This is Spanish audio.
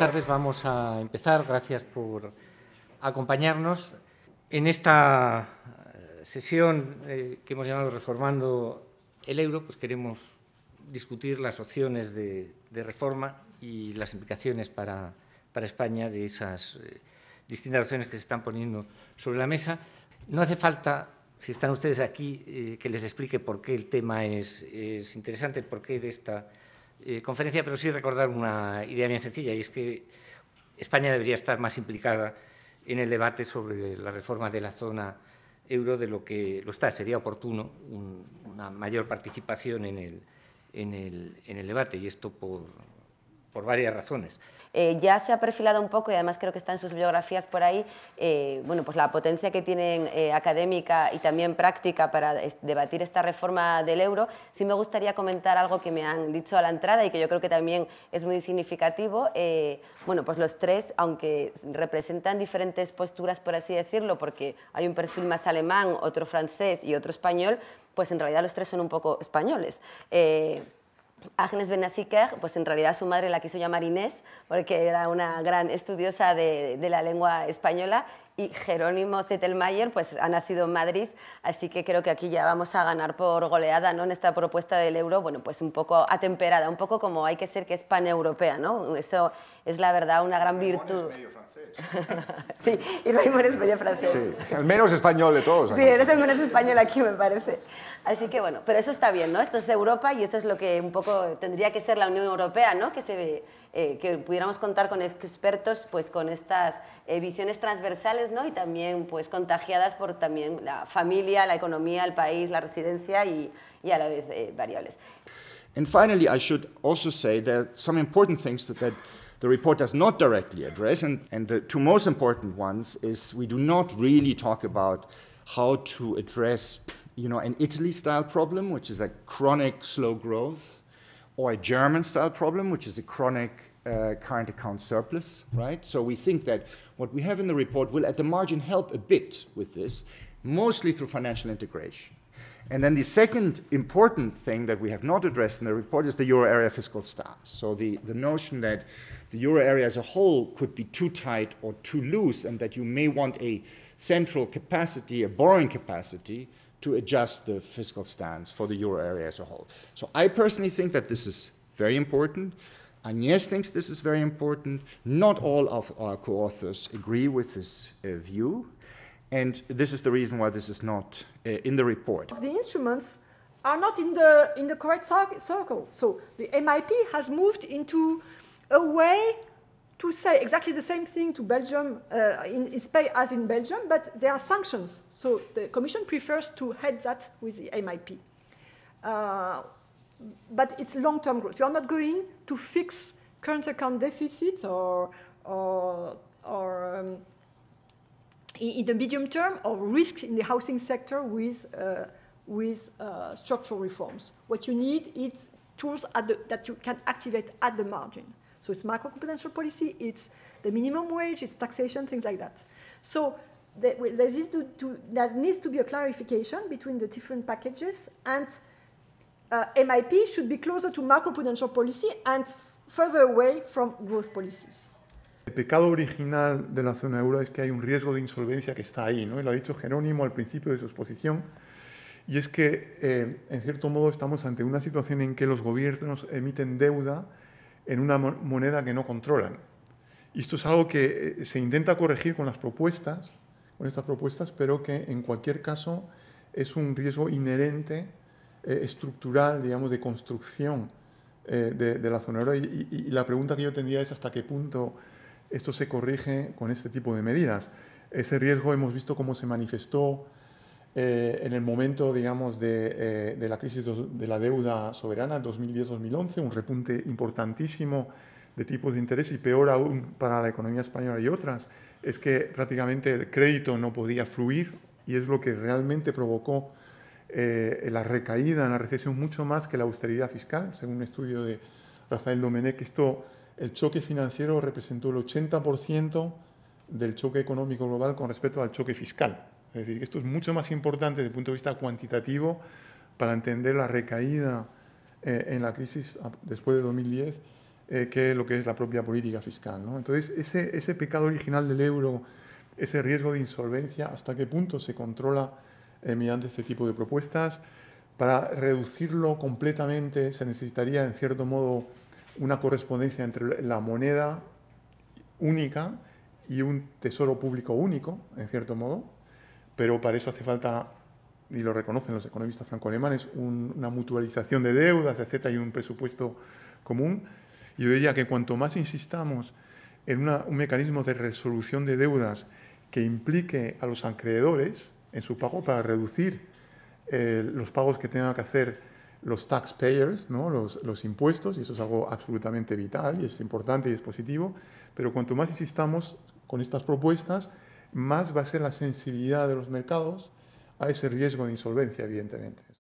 tardes. Vamos a empezar. Gracias por acompañarnos en esta eh, sesión eh, que hemos llamado Reformando el Euro. Pues queremos discutir las opciones de, reforma y las implicaciones para, España de esas eh, distintas opciones que se están poniendo sobre la mesa. No hace falta, si están ustedes aquí, que les explique por qué el tema es, es interesante, el qué de esta eh, conferencia, pero sí recordar una idea bien sencilla, y es que España debería estar más implicada en el debate sobre la reforma de la zona euro de lo que lo está. Sería oportuno una mayor participación en el, en, el, en el debate, y esto por por varias razones. Eh, ya se ha perfilado un poco, y además creo que están sus biografías por ahí, eh, bueno, pues la potencia que tienen eh, académica y también práctica para debatir esta reforma del euro. Sí me gustaría comentar algo que me han dicho a la entrada y que yo creo que también es muy significativo. bueno, pues los tres, aunque representan diferentes posturas, por así decirlo, porque hay un perfil más alemán, otro francés y otro español, pues en realidad los tres son un poco españoles. Agnes Benaziker, pues en realidad su madre la quiso llamar Inés, porque era una gran estudiosa de la lengua española y Jerónimo Zettelmayer pues, ha nacido en Madrid, así que creo que aquí ya vamos a ganar por goleada ¿no? en esta propuesta del euro, bueno, pues un poco atemperada, un poco como hay que ser que es paneuropea, ¿no? Eso es la verdad una gran virtud. sí, y Raymond es medio francés. el menos español de todos. Sí, eres el menos español aquí, me parece. Así que bueno, pero eso está bien, ¿no? Esto es Europa y eso es lo que un poco tendría que ser la Unión Europea, ¿no? Que, se, eh, que pudiéramos contar con expertos, pues con estas eh, visiones transversales sociales, ¿no? Y también, pues, contagiadas por también la familia, la economía, el país, la residencia y, y a la vez eh, variables. And finally, I should also say there are some important things that, that the report does not directly address, and, and the two most important ones is we do not really talk about how to address, you know, an Italy-style problem, which is a chronic slow growth, or a German-style problem, which is a chronic uh, current account surplus, right? So we think that what we have in the report will, at the margin, help a bit with this, mostly through financial integration. And then the second important thing that we have not addressed in the report is the euro area fiscal stance. So the, the notion that the euro area as a whole could be too tight or too loose, and that you may want a central capacity, a borrowing capacity, to adjust the fiscal stance for the euro area as a whole. So I personally think that this is very important. Agnes thinks this is very important. Not all of our co-authors agree with this uh, view. And this is the reason why this is not uh, in the report. The instruments are not in the, in the correct circle. So the MIP has moved into a way to say exactly the same thing to Belgium uh, in, in Spain as in Belgium, but there are sanctions. So the Commission prefers to head that with the MIP. Uh, but it's long-term growth. You are not going to fix current account deficits or, or, or um, in, the medium term or risk in the housing sector with, uh, with uh, structural reforms. What you need is tools the, that you can activate at the margin. So it's macroprudential policy, it's the minimum wage, it's taxation, things like that. So there, there, to, to, there needs to be a clarification between the different packages and Uh, El pecado original de la zona euro es que hay un riesgo de insolvencia que está ahí, ¿no? lo ha dicho Jerónimo al principio de su exposición, y es que, eh, en cierto modo, estamos ante una situación en que los gobiernos emiten deuda en una moneda que no controlan. Y esto es algo que eh, se intenta corregir con las propuestas, con estas propuestas, pero que en cualquier caso es un riesgo inherente eh, estructural, digamos, de construcción eh, de, la zona euro. Y, la pregunta que yo tendría es hasta qué punto esto se corrige con este tipo de medidas. Ese riesgo hemos visto cómo se manifestó eh, en el momento, digamos, de, de, la crisis de la deuda soberana 2010-2011, un repunte importantísimo de tipos de interés y peor aún para la economía española y otras, es que prácticamente el crédito no podía fluir y es lo que realmente provocó eh, la recaída en la recesión mucho más que la austeridad fiscal. Según un estudio de Rafael Domenech, esto, el choque financiero representó el 80% del choque económico global con respecto al choque fiscal. Es decir, esto es mucho más importante desde el punto de vista cuantitativo para entender la recaída eh, en la crisis después de 2010 eh, que lo que es la propia política fiscal. ¿no? Entonces, ese, ese pecado original del euro, ese riesgo de insolvencia, ¿hasta qué punto se controla? mediante este tipo de propuestas. Para reducirlo completamente se necesitaría, en cierto modo, una correspondencia entre la moneda única y un tesoro público único, en cierto modo, pero para eso hace falta, y lo reconocen los economistas franco-alemanes, una mutualización de deudas, etc., y un presupuesto común. Yo diría que cuanto más insistamos en un mecanismo de resolución de deudas que implique a los acreedores, en su pago para reducir eh, los pagos que tengan que hacer los taxpayers, ¿no? los, los impuestos, y eso es algo absolutamente vital y es importante y es positivo, pero cuanto más insistamos con estas propuestas, más va a ser la sensibilidad de los mercados a ese riesgo de insolvencia, evidentemente.